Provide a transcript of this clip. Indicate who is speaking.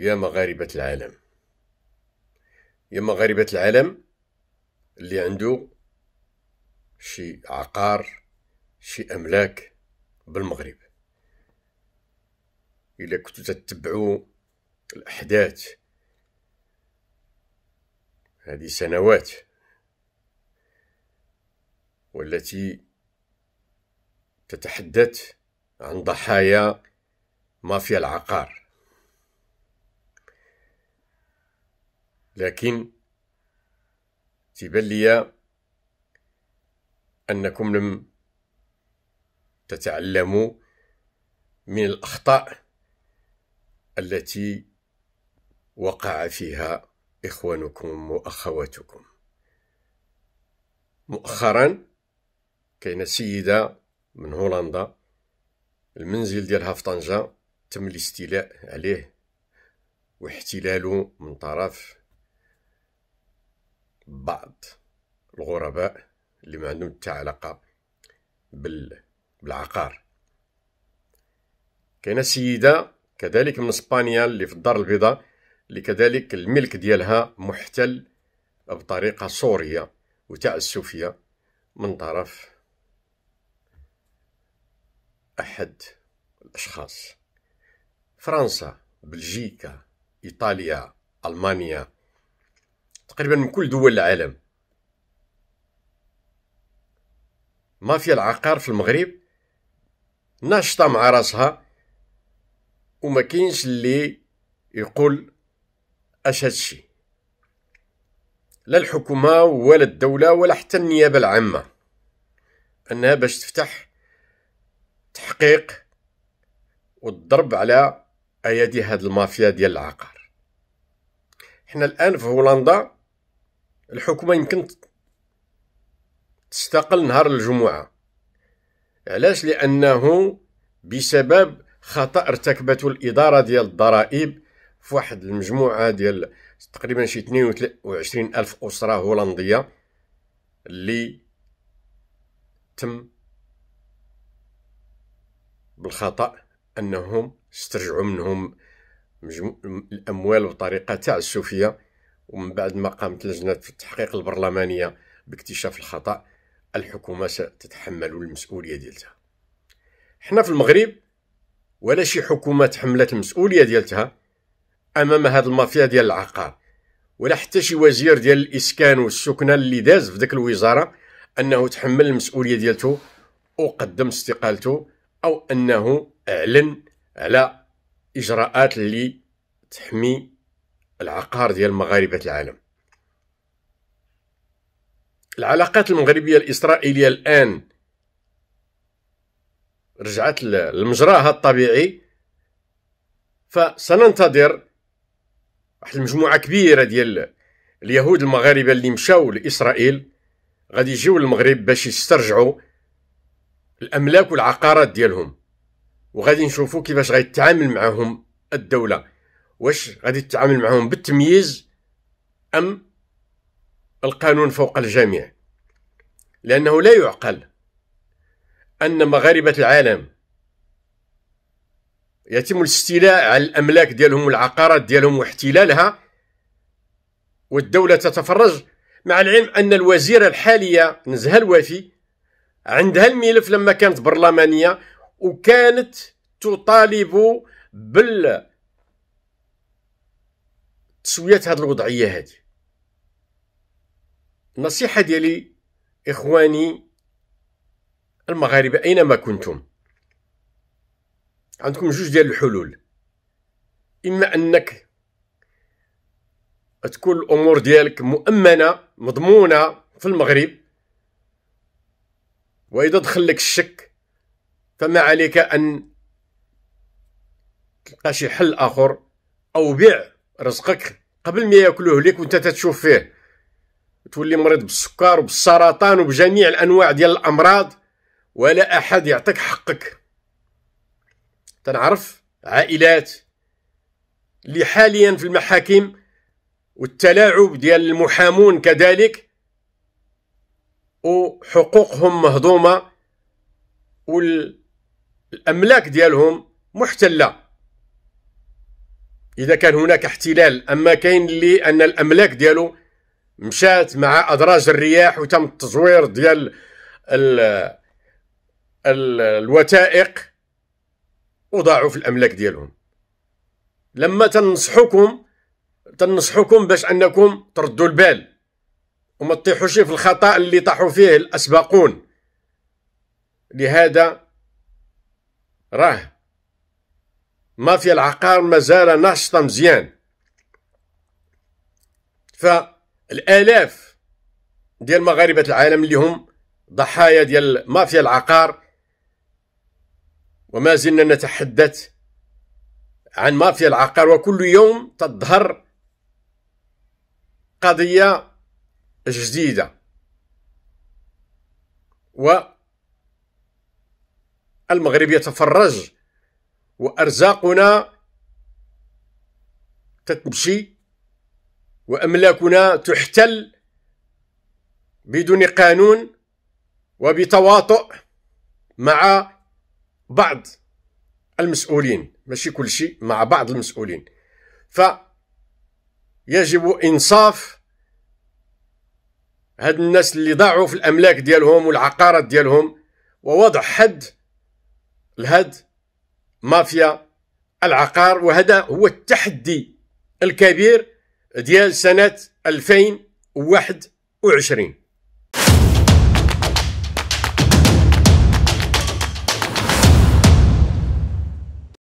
Speaker 1: يا مغاربة العالم يا مغاربة العالم اللي عنده شي عقار شي أملاك بالمغرب إلا كنتو تتبعوا الأحداث هذه سنوات والتي تتحدث عن ضحايا مافيا العقار لكن تبان لي انكم لم تتعلموا من الاخطاء التي وقع فيها اخوانكم واخواتكم مؤخرا كاينه سيده من هولندا المنزل ديالها في طنجه تم الاستيلاء عليه واحتلاله من طرف بعض الغرباء اللي ما عندهم حتى علاقه بال... بالعقار كاينه سيده كذلك من اسبانيا اللي في الدار البيضاء اللي كذلك الملك ديالها محتل بطريقه صوريه وتعسفيه من طرف احد الاشخاص فرنسا بلجيكا ايطاليا المانيا تقريبا من كل دول العالم مافيا العقار في المغرب ناشطه مع راسها وما كاينش اللي يقول اش هادشي لا الحكومه ولا الدوله ولا حتى النيابه العامه انها باش تفتح تحقيق والضرب على ايادي هاد المافيا ديال العقار حنا الان في هولندا الحكومه يمكن تستقل نهار الجمعه علاش لانه بسبب خطا ارتكبته الاداره ديال الضرائب في واحد المجموعه ديال تقريبا شي 22 الف اسره هولنديه اللي تم بالخطا انهم استرجعوا منهم الاموال بطريقه تعسفيه ومن بعد ما قامت لجنة التحقيق البرلمانية باكتشاف الخطأ الحكومة ستتحمل المسؤولية ديالتها حنا في المغرب ولا شي حكومة تحملت المسؤولية ديالتها أمام هاد المافيا ديال العقار ولا حتى شي وزير ديال الإسكان والسكنة اللي داز في ديك الوزارة أنه تحمل المسؤولية ديالته وقدم استقالته أو أنه أعلن على إجراءات اللي تحمي العقار ديال مغاربة العالم العلاقات المغربية الإسرائيلية الآن رجعت لمجراها الطبيعي فسننتظر واحد المجموعة كبيرة ديال اليهود المغاربة اللي مشاو لإسرائيل غادي يجيو للمغرب باش يسترجعوا الأملاك والعقارات ديالهم وغادي نشوفوا كيفاش غيتعامل معاهم الدولة واش غادي تتعامل معهم بالتمييز ام القانون فوق الجميع لانه لا يعقل ان مغاربه العالم يتم الاستيلاء على الاملاك ديالهم والعقارات ديالهم واحتلالها والدوله تتفرج مع العلم ان الوزيره الحاليه نزهه الوفي عندها الملف لما كانت برلمانيه وكانت تطالب بال تسويه هذه الوضعيه هذه النصيحه ديالي اخواني المغاربه اينما كنتم عندكم جوج ديال الحلول اما انك تكون الامور ديالك مؤمنه مضمونه في المغرب واذا دخل لك الشك فما عليك ان تلقى شي حل اخر او بيع رزقك قبل ما ياكلوه ليك وانت تتشوف فيه تولي مريض بالسكر وبالسرطان وبجميع الانواع ديال الامراض ولا احد يعطيك حقك تنعرف عائلات اللي حاليا في المحاكم والتلاعب ديال المحامون كذلك وحقوقهم مهضومه والاملاك ديالهم محتله اذا كان هناك احتلال اما كاين اللي ان الاملاك ديالو مشات مع ادراج الرياح وتم التزوير ديال الـ الـ الوثائق وضاعوا في الاملاك ديالهم لما تنصحكم تنصحكم باش انكم تردوا البال وما تطيحوش في الخطا اللي طاحوا فيه الاسباقون لهذا راه مافيا العقار مازال ناشطة مزيان فالآلاف ديال مغاربة العالم اللي هم ضحايا ديال مافيا العقار وما زلنا نتحدث عن مافيا العقار وكل يوم تظهر قضية جديدة والمغرب يتفرج وأرزاقنا تتمشي وأملاكنا تحتل بدون قانون وبتواطؤ مع بعض المسؤولين ماشي كل شيء مع بعض المسؤولين فيجب إنصاف هاد الناس اللي ضاعوا في الأملاك ديالهم والعقارات ديالهم ووضع حد لهاد مافيا العقار وهذا هو التحدي الكبير ديال سنة 2021